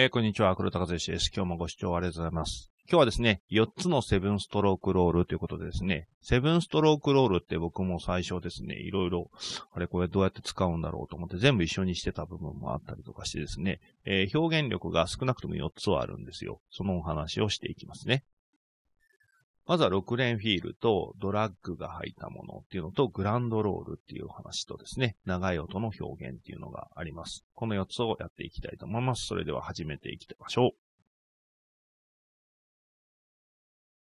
えー、こんにちは、黒田和之です。今日もご視聴ありがとうございます。今日はですね、4つのセブンストロークロールということでですね、セブンストロークロールって僕も最初ですね、いろいろ、あれこれどうやって使うんだろうと思って全部一緒にしてた部分もあったりとかしてですね、えー、表現力が少なくとも4つはあるんですよ。そのお話をしていきますね。まずは6連フィールとドラッグが入ったものっていうのとグランドロールっていう話とですね、長い音の表現っていうのがあります。この4つをやっていきたいと思います。それでは始めていきましょう。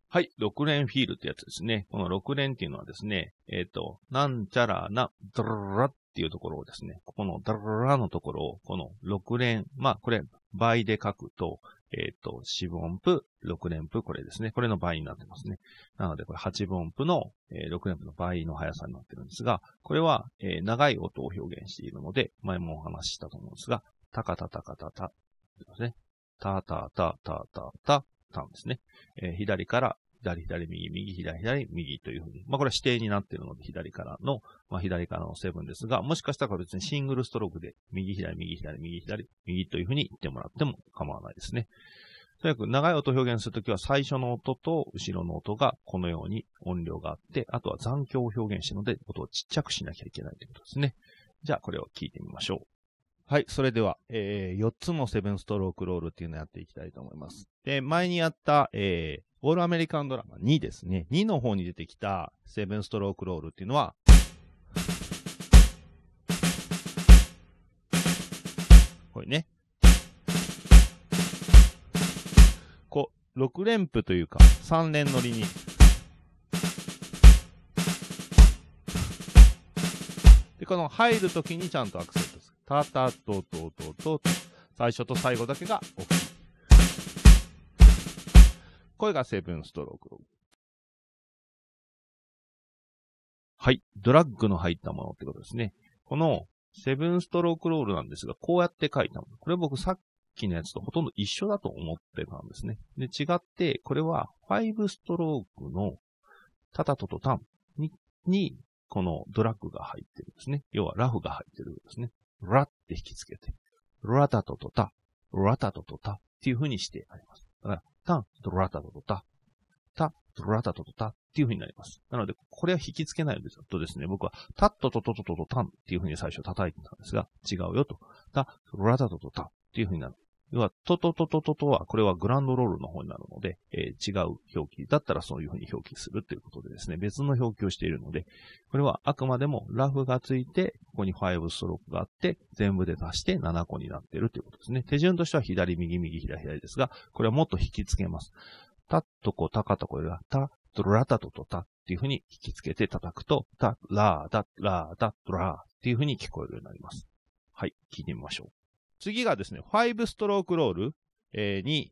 はい、6連フィールってやつですね。この6連っていうのはですね、えっ、ー、と、なんちゃらな、ドララっていうところをですね、ここのダララのところを、この6連、まあこれ倍で書くと、えっ、ー、と、四分音符、六連符、これですね。これの倍になってますね。なので、これ八分音符の、えー、6連符の倍の速さになってるんですが、これは、えー、長い音を表現しているので、前もお話ししたと思うんですが、タカタタカタタ、ですね。タタタタタタタ、タンですね。えー、左から左、左、右、右、左、左、右というふうに。まあ、これは指定になっているので、左からの、まあ、左からのセブンですが、もしかしたら別にシングルストロークで、右、左、右、左、右、左、右というふうに言ってもらっても構わないですね。とにかく長い音を表現するときは最初の音と後ろの音がこのように音量があって、あとは残響を表現しているので、音をちっちゃくしなきゃいけないということですね。じゃあ、これを聞いてみましょう。はい、それでは、えー、4つのセブンストロークロールっていうのをやっていきたいと思います。で、前にやった、えー、オールアメリカンドラマ2ですね。2の方に出てきたセブンストロークロールっていうのは、これね。こう、6連符というか、3連乗りに。で、この入るときにちゃんとアクセントたたとととと、最初と最後だけがオフ。声がセブンストローク。はい。ドラッグの入ったものってことですね。このセブンストロークロールなんですが、こうやって書いたもの。これ僕さっきのやつとほとんど一緒だと思ってたんですね。で、違って、これはファイブストロークのタタトとタンに、にこのドラッグが入ってるんですね。要はラフが入ってるんですね。ラって引きつけて、ラタトトタ、ラタトトタっていう風にしてあります。だから、タン、ドラタトトタ、タ、ドラタトトタっていう風になります。なので、これは引きつけないでずっとですね、僕はタットトトトトトタンっていう風に最初叩いてたんですが、違うよと。タ、ドラタトトタっていう風になる要は、トトトトトトは、これはグランドロールの方になるので、えー、違う表記だったらそういうふうに表記するということでですね、別の表記をしているので、これはあくまでもラフがついて、ここに5ストロークがあって、全部で足して7個になっているということですね。手順としては左、右、右、左、左ですが、これはもっと引き付けます。タッとこ、う、タカとこ、が、タ、ドラタととタっていうふうに引き付けて叩くと、タ、ラー、ダ、ラー、ダ、ドラーっていうふうに聞こえるようになります。はい、聞いてみましょう。次がですね、5ストロークロール、えー、に、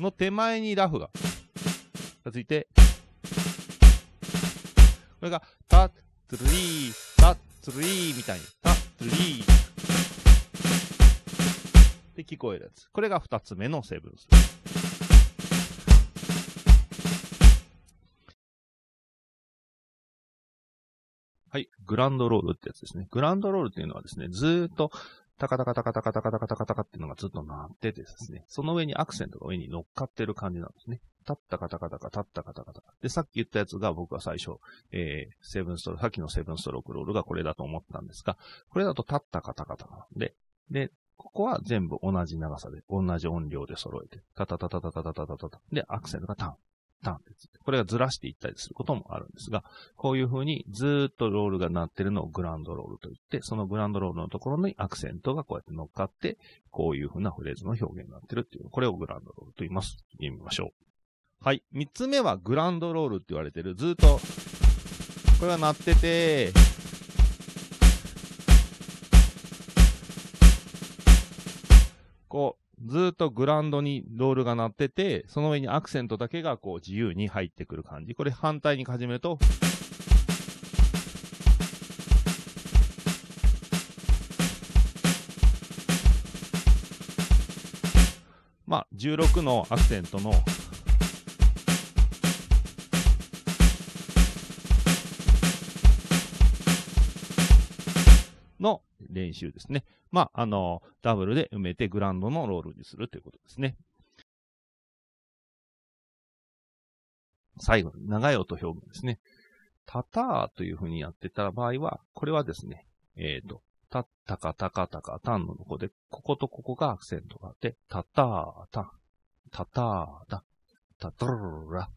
の手前にラフが、続いて、これが、タッツリー、タッツリーみたいに、タッツリーって聞こえるやつ。これが2つ目のセブンス。はい。グランドロールってやつですね。グランドロールっていうのはですね、ずーっと、タカタカタカタカタカタカタカタカっていうのがずっとなっててですね、その上にアクセントが上に乗っかってる感じなんですね。立ったカタカタカ、立ったカタカタ。で、さっき言ったやつが僕は最初、えー、セブンストローさっきのセブンストロークロールがこれだと思ったんですが、これだと立ったカタカタなんで、で、ここは全部同じ長さで、同じ音量で揃えて、タタタタタタタタタタで、アクセントがタン、ーンです。これがずらしていったりすることもあるんですが、こういう風にずっとロールが鳴ってるのをグランドロールと言って、そのグランドロールのところにアクセントがこうやって乗っかって、こういう風なフレーズの表現になってるっていう、これをグランドロールと言います。見ってみましょう。はい。三つ目はグランドロールって言われてる、ずっと、これが鳴ってて、こう、ずっとグラウンドにロールが鳴ってて、その上にアクセントだけがこう自由に入ってくる感じ。これ反対に始めると、まあ、16のアクセントの練習ですね。まあ、あの、ダブルで埋めてグランドのロールにするということですね。最後に長い音表現ですね。タターというふうにやってた場合は、これはですね、えっ、ー、と、た、たかたかたか、たんのとこで、こことここがアクセントがあって、たたーた、たたーた、たたるら、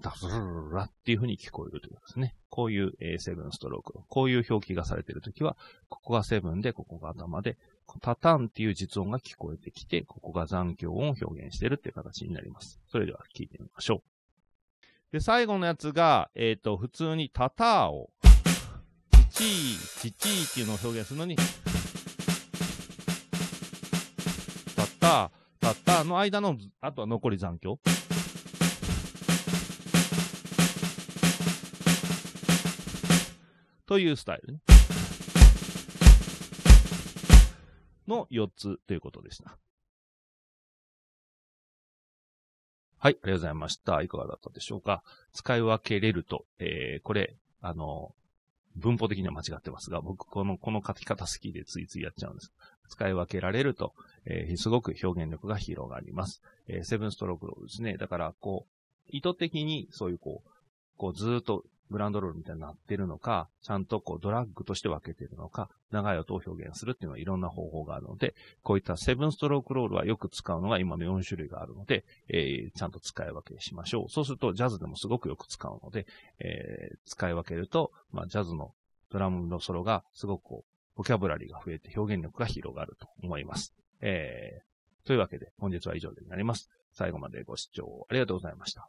ダズルラっていう風に聞こえるということですね。こういう、えセブンストローク。こういう表記がされているときは、ここがセブンで、ここが頭で、パターンっていう実音が聞こえてきて、ここが残響音を表現しているっていう形になります。それでは聞いてみましょう。で、最後のやつが、えっ、ー、と、普通にタターを、チー、チチーっていうのを表現するのに、タター、タターの間の、あとは残り残響。というスタイル、の4つということでした。はい、ありがとうございました。いかがだったでしょうか。使い分けれると、えー、これ、あの、文法的には間違ってますが、僕この、この書き方好きでついついやっちゃうんです。使い分けられると、えー、すごく表現力が広がります。えー、セブンストロークローですね。だから、こう、意図的にそういうこう、こうずっとグランドロールみたいになってるのか、ちゃんとこうドラッグとして分けてるのか、長い音を表現するっていうのはいろんな方法があるので、こういったセブンストロークロールはよく使うのが今の4種類があるので、えー、ちゃんと使い分けしましょう。そうするとジャズでもすごくよく使うので、えー、使い分けると、まあ、ジャズのドラムのソロがすごくこう、ボキャブラリーが増えて表現力が広がると思います。えー、というわけで本日は以上になります。最後までご視聴ありがとうございました。